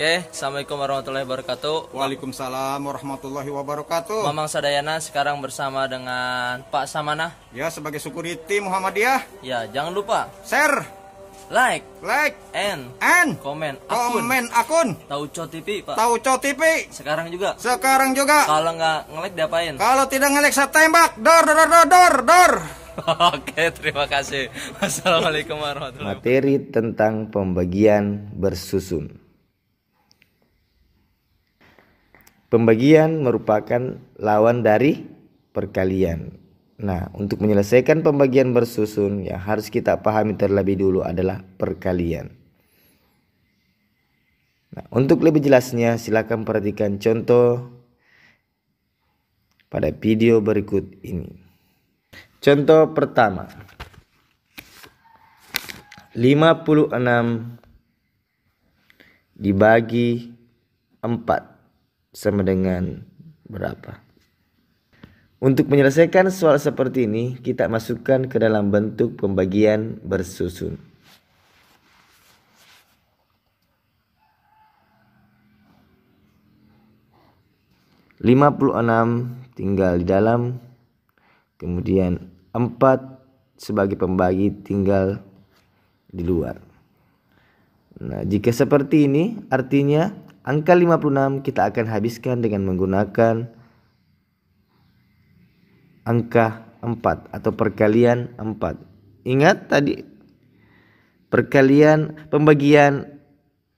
Oke, Assalamualaikum warahmatullahi wabarakatuh. Waalaikumsalam warahmatullahi wabarakatuh. Mamang Sadayana sekarang bersama dengan Pak Samana. Ya, sebagai security Muhammadiyah. Ya, jangan lupa. Share. Like. Like. And. And. Komen. Akun. Komen akun. Tahu Co TV, Pak. Tahu Co TV. Sekarang juga. Sekarang juga. Kalau nggak nge-like diapain? Kalau tidak nge-like saya tembak. Dor, dor, dor, dor, dor. Oke, terima kasih. Wassalamualaikum warahmatullahi wabarakatuh. Materi tentang pembagian bersusun. Pembagian merupakan lawan dari perkalian. Nah, untuk menyelesaikan pembagian bersusun yang harus kita pahami terlebih dulu adalah perkalian. Nah, untuk lebih jelasnya silakan perhatikan contoh pada video berikut ini. Contoh pertama. 56 dibagi 4 sama dengan berapa. Untuk menyelesaikan soal seperti ini, kita masukkan ke dalam bentuk pembagian bersusun. Lima puluh enam tinggal di dalam, kemudian empat sebagai pembagi tinggal di luar. Nah, jika seperti ini, artinya Angka 56 kita akan habiskan dengan menggunakan angka 4 atau perkalian 4. Ingat tadi perkalian pembagian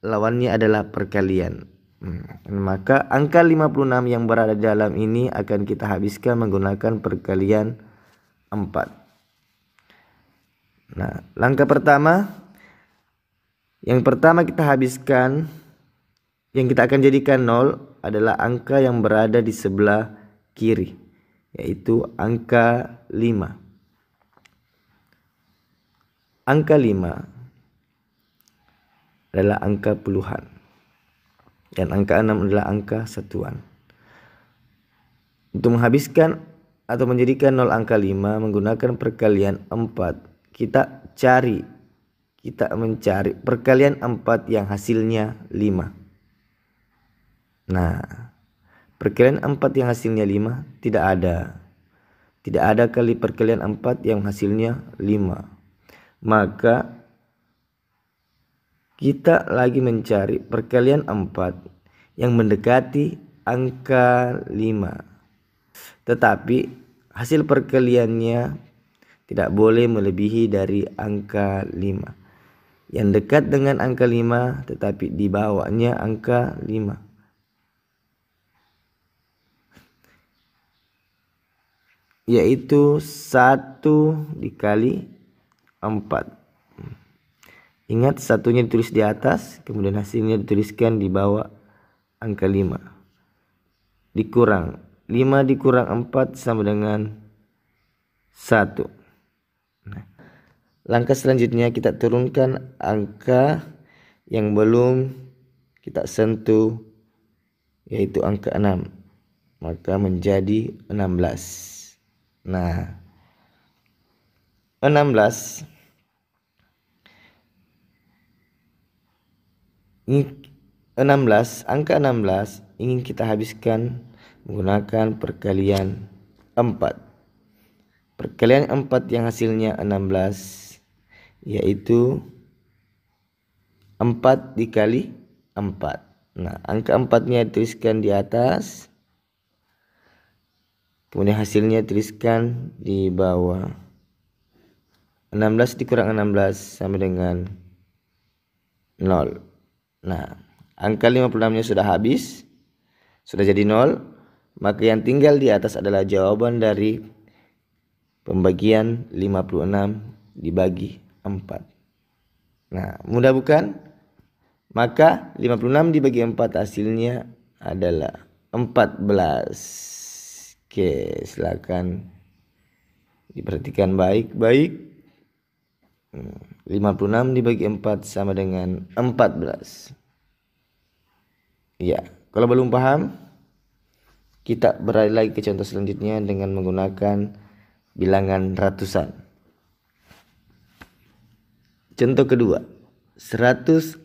lawannya adalah perkalian. Hmm. Maka angka 56 yang berada di dalam ini akan kita habiskan menggunakan perkalian 4. Nah, langkah pertama yang pertama kita habiskan yang kita akan jadikan 0 adalah angka yang berada di sebelah kiri, yaitu angka 5. Angka 5 adalah angka puluhan. Dan angka 6 adalah angka satuan. Untuk menghabiskan atau menjadikan 0 angka 5 menggunakan perkalian 4, kita cari kita mencari perkalian 4 yang hasilnya 5. Nah, perkalian 4 yang hasilnya 5 tidak ada. Tidak ada kali perkalian 4 yang hasilnya 5. Maka kita lagi mencari perkalian 4 yang mendekati angka 5. Tetapi hasil perkaliannya tidak boleh melebihi dari angka 5. Yang dekat dengan angka 5 tetapi di bawahnya angka 5. yaitu 1 dikali 4. Ingat satunya ditulis di atas, kemudian hasilnya dituliskan di bawah angka 5. Dikurang 5 dikurang 4 sama dengan 1. Nah, langkah selanjutnya kita turunkan angka yang belum kita sentuh yaitu angka 6 maka menjadi 16 Nah, 16 16 angka 16 ingin kita habiskan menggunakan perkalian 4 perkalian 4 yang hasilnya 16 yaitu 4 dikali 4 nah angka 4 nya dituliskan di atas Kemudian hasilnya tuliskan di bawah. 16 dikurang 16 sama dengan 0. Nah, angka 56-nya sudah habis. Sudah jadi 0. Maka yang tinggal di atas adalah jawaban dari pembagian 56 dibagi 4. Nah, mudah bukan? Maka 56 dibagi 4 hasilnya adalah 14. Oke, silakan diperhatikan baik-baik. 56 hmm, dibagi 4 sama dengan 14. Ya, kalau belum paham, kita beralih lagi ke contoh selanjutnya dengan menggunakan bilangan ratusan. Contoh kedua, 144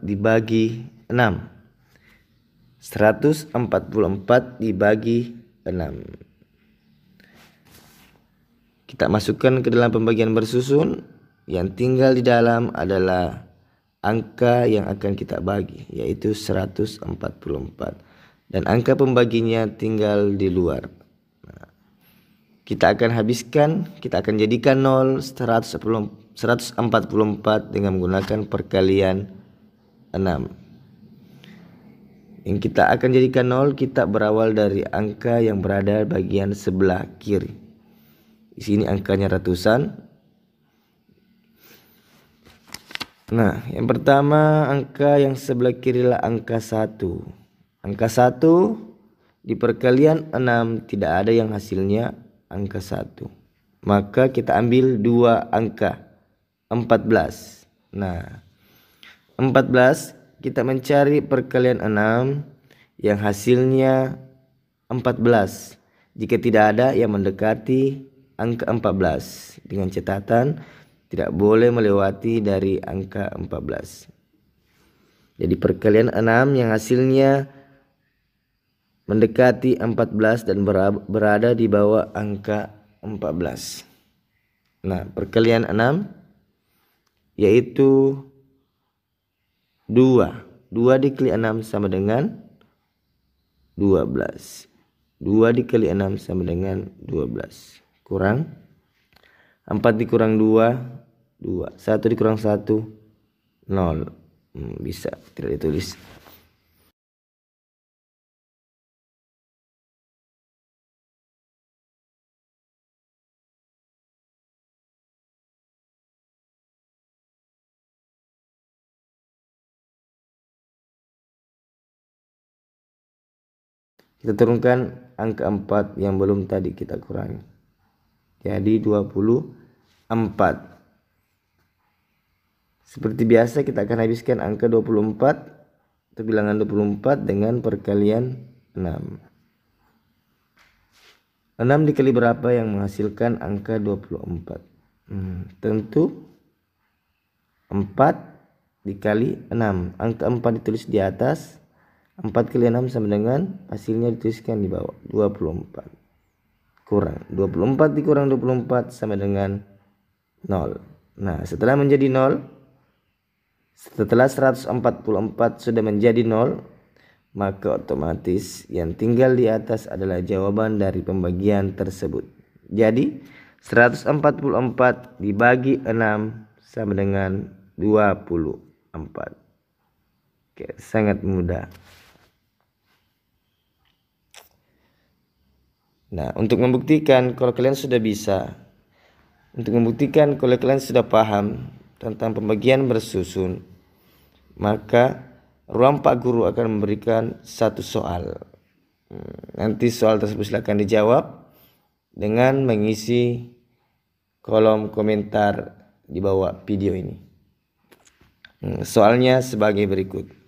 dibagi 6. 144 dibagi 6. Kita masukkan ke dalam pembagian bersusun. Yang tinggal di dalam adalah angka yang akan kita bagi yaitu 144. Dan angka pembaginya tinggal di luar. Nah, kita akan habiskan, kita akan jadikan 0 144 dengan menggunakan perkalian 6 yang kita akan jadikan nol kita berawal dari angka yang berada bagian sebelah kiri. Di sini angkanya ratusan. Nah, yang pertama angka yang sebelah kiri lah angka satu. Angka satu di perkalian 6 tidak ada yang hasilnya angka 1. Maka kita ambil dua angka 14. Nah, 14 kita mencari perkalian 6 yang hasilnya 14. Jika tidak ada yang mendekati angka 14 dengan catatan tidak boleh melewati dari angka 14. Jadi perkalian 6 yang hasilnya mendekati 14 dan berada di bawah angka 14. Nah, perkalian 6 yaitu 2. 2 dikali 6 sama dengan 12. 2 dikali 6 sama dengan 12. Kurang. 4 dikurang 2, 2. 1 dikurang 1, 0. Hmm, bisa, tidak ditulis. Kita turunkan angka 4 yang belum tadi kita kurangi. Jadi 24. Seperti biasa kita akan habiskan angka 24 atau bilangan 24 dengan perkalian 6. 6 dikali berapa yang menghasilkan angka 24? Hmm, tentu 4 dikali 6. Angka 4 ditulis di atas. 4 kali 6 sama dengan hasilnya dituliskan di bawah 24 kurang 24 dikurang 24 sama dengan 0 nah setelah menjadi 0 setelah 144 sudah menjadi 0 maka otomatis yang tinggal di atas adalah jawaban dari pembagian tersebut jadi 144 dibagi 6 sama dengan 24 Oke, sangat mudah Nah, untuk membuktikan kalau kalian sudah bisa, untuk membuktikan kalau kalian sudah paham tentang pembagian bersusun, maka ruang Pak Guru akan memberikan satu soal. Hmm, nanti soal tersebut silakan dijawab dengan mengisi kolom komentar di bawah video ini. Hmm, soalnya sebagai berikut.